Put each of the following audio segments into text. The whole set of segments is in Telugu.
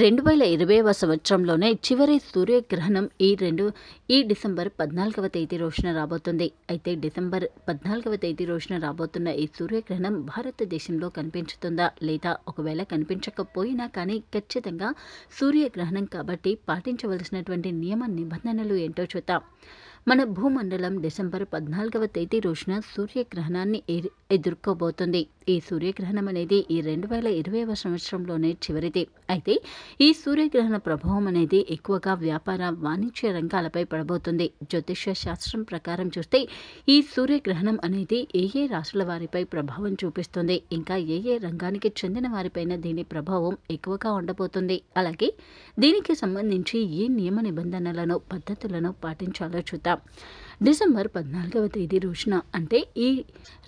రెండు వేల ఇరవైవ సంవత్సరంలోనే చివరి సూర్యగ్రహణం ఈ రెండు ఈ డిసెంబర్ పద్నాలుగవ తేదీ రోజున రాబోతుంది అయితే డిసెంబర్ పద్నాలుగవ తేదీ రోజున రాబోతున్న ఈ సూర్యగ్రహణం భారతదేశంలో కనిపించుతుందా లేదా ఒకవేళ కనిపించకపోయినా కానీ ఖచ్చితంగా సూర్యగ్రహణం కాబట్టి పాటించవలసినటువంటి నియమ నిబంధనలు ఏంటో చూద్దాం మన భూమండలం డిసెంబర్ పద్నాలుగవ తేదీ రోజున సూర్యగ్రహణాన్ని ఎదుర్కోబోతుంది ఈ సూర్యగ్రహణం అనేది ఈ రెండు వేల ఇరవైవ సంవత్సరంలోనే చివరిది అయితే ఈ సూర్యగ్రహణ ప్రభావం అనేది ఎక్కువగా వ్యాపార వాణిజ్య రంగాలపై పడబోతుంది జ్యోతిష శాస్త్రం ప్రకారం చూస్తే ఈ సూర్యగ్రహణం అనేది ఏ ఏ రాష్ట్రాల వారిపై ప్రభావం చూపిస్తుంది ఇంకా ఏ ఏ రంగానికి చెందిన వారిపైన దీని ప్రభావం ఎక్కువగా ఉండబోతుంది అలాగే దీనికి సంబంధించి ఏ నియమ నిబంధనలను పద్ధతులను పాటించాలో చూద్దాం అనమాట డిసెంబర్ పద్నాలుగవ తేదీ రోజున అంటే ఈ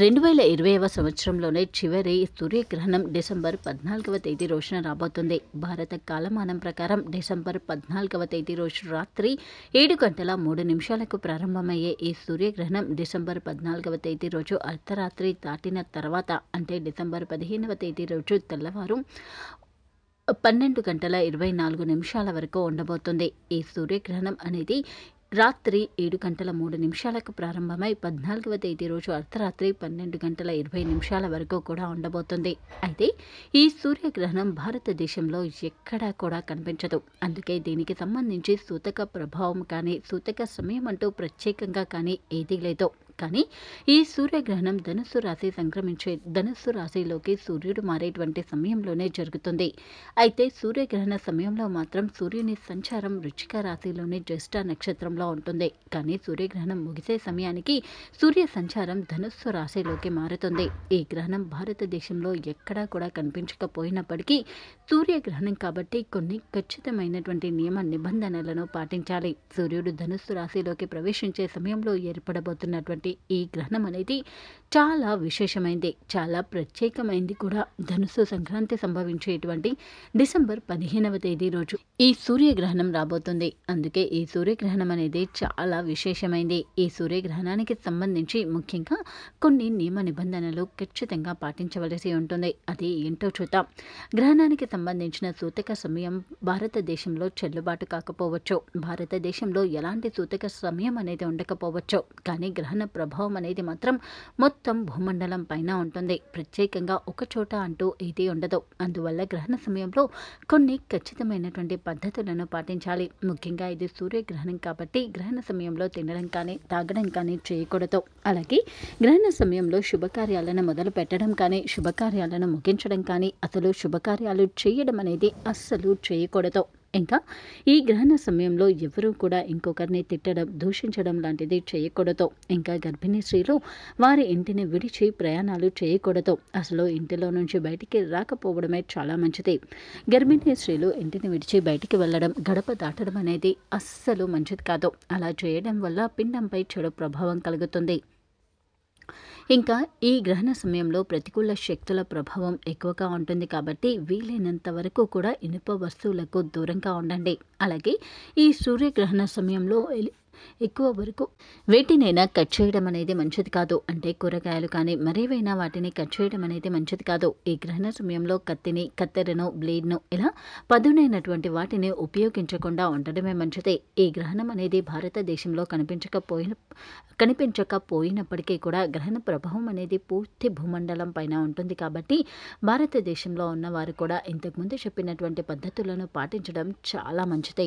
రెండు వేల ఇరవైవ సంవత్సరంలోనే చివరి సూర్యగ్రహణం డిసెంబర్ పద్నాలుగవ తేదీ రోజున రాబోతుంది భారత కాలమానం ప్రకారం డిసెంబర్ పద్నాలుగవ తేదీ రోజు రాత్రి ఏడు గంటల మూడు నిమిషాలకు ప్రారంభమయ్యే ఈ సూర్యగ్రహణం డిసెంబర్ పద్నాలుగవ తేదీ రోజు అర్ధరాత్రి దాటిన తర్వాత అంటే డిసెంబర్ పదిహేనవ తేదీ రోజు తెల్లవారు పన్నెండు గంటల ఇరవై నాలుగు నిమిషాల వరకు ఉండబోతుంది ఈ సూర్యగ్రహణం అనేది రాత్రి ఏడు గంటల మూడు నిమిషాలకు ప్రారంభమై పద్నాలుగవ తేదీ రోజు అర్ధరాత్రి పన్నెండు గంటల ఇరవై నిమిషాల వరకు కూడా ఉండబోతుంది అయితే ఈ సూర్యగ్రహణం భారతదేశంలో ఎక్కడా కూడా కనిపించదు అందుకే దీనికి సంబంధించి సూతక ప్రభావం కానీ సూతక సమయం అంటూ ప్రత్యేకంగా కానీ ఏదీ లేదు కానీ ఈ సూర్యగ్రహణం ధనుస్సు రాశి సంక్రమించే ధనుస్సు రాశిలోకి సూర్యుడు మారేటువంటి సమయంలోనే జరుగుతుంది అయితే సూర్యగ్రహణ సమయంలో మాత్రం సూర్యుని సంచారం రుచిక రాశిలోని జ్యేష్ఠ నక్షత్రంలో ఉంటుంది కానీ సూర్యగ్రహణం ముగిసే సమయానికి సూర్య సంచారం ధనుస్సు రాశిలోకి మారుతుంది ఈ గ్రహణం భారతదేశంలో ఎక్కడా కూడా కనిపించకపోయినప్పటికీ సూర్యగ్రహణం కాబట్టి కొన్ని ఖచ్చితమైనటువంటి నియమ నిబంధనలను పాటించాలి సూర్యుడు ధనుస్సు రాశిలోకి ప్రవేశించే సమయంలో ఏర్పడబోతున్నటువంటి ఈ గ్రహణం అనేది చాలా విశేషమైంది చాలా ప్రత్యేకమైంది కూడా ధనుసు సంక్రాంతి సంభవించేటువంటి డిసెంబర్ పదిహేనవ తేదీ రోజు ఈ సూర్యగ్రహణం రాబోతుంది అందుకే ఈ సూర్యగ్రహణం అనేది చాలా విశేషమైంది ఈ సూర్యగ్రహణానికి సంబంధించి ముఖ్యంగా కొన్ని నియమ నిబంధనలు ఖచ్చితంగా పాటించవలసి ఉంటుంది అది ఏంటో చూద్దాం గ్రహణానికి సంబంధించిన సూతక సమయం భారతదేశంలో చెల్లుబాటు కాకపోవచ్చు భారతదేశంలో ఎలాంటి సూతక సమయం అనేది ఉండకపోవచ్చు కానీ గ్రహణ ప్రభావం అనేది మాత్రం మొత్తం భూమండలం పైన ఉంటుంది ప్రత్యేకంగా ఒకచోట అంటూ ఇది ఉండదు అందువల్ల గ్రహణ సమయంలో కొన్ని ఖచ్చితమైనటువంటి పద్ధతులను పాటించాలి ముఖ్యంగా ఇది సూర్యగ్రహణం కాబట్టి గ్రహణ సమయంలో తినడం కానీ తాగడం కానీ చేయకూడదు అలాగే గ్రహణ సమయంలో శుభకార్యాలను మొదలు పెట్టడం కానీ శుభకార్యాలను ముగించడం కానీ అసలు శుభకార్యాలు చేయడం అనేది అస్సలు చేయకూడదు ఇంకా ఈ గ్రహణ సమయంలో ఎవరూ కూడా ఇంకొకరిని తిట్టడం దూషించడం లాంటిది చేయకూడదు ఇంకా గర్భిణీ స్త్రీలు వారి ఇంటిని విడిచి ప్రయాణాలు చేయకూడదు అసలు ఇంటిలో నుంచి బయటికి రాకపోవడమే చాలా మంచిది గర్భిణీ స్త్రీలు ఇంటిని విడిచి బయటికి వెళ్ళడం గడప దాటడం అనేది అస్సలు మంచిది కాదు అలా చేయడం వల్ల పిండంపై చెడు ప్రభావం కలుగుతుంది ఇంకా ఈ గ్రహణ సమయంలో ప్రతికూల శక్తుల ప్రభావం ఎక్కువగా ఉంటుంది కాబట్టి వీలైనంత వరకు కూడా ఇనుప వస్తువులకు దూరంగా ఉండండి అలాగే ఈ సూర్యగ్రహణ సమయంలో ఎక్కువ వరకు వేటినైనా కట్ చేయడం అనేది మంచిది కాదు అంటే కూరగాయలు కానీ మరేవైనా వాటిని కట్ చేయడం అనేది మంచిది కాదు ఈ గ్రహణ సమయంలో కత్తిని కత్తెరను బ్లేడ్ను ఇలా పదునైనటువంటి వాటిని ఉపయోగించకుండా ఉండడమే మంచిది ఈ గ్రహణం అనేది భారతదేశంలో కనిపించకపోయిన కనిపించకపోయినప్పటికీ కూడా గ్రహణ ప్రభావం అనేది పూర్తి భూమండలం పైన ఉంటుంది కాబట్టి భారతదేశంలో ఉన్నవారు కూడా ఇంతకుముందు చెప్పినటువంటి పద్ధతులను పాటించడం చాలా మంచిది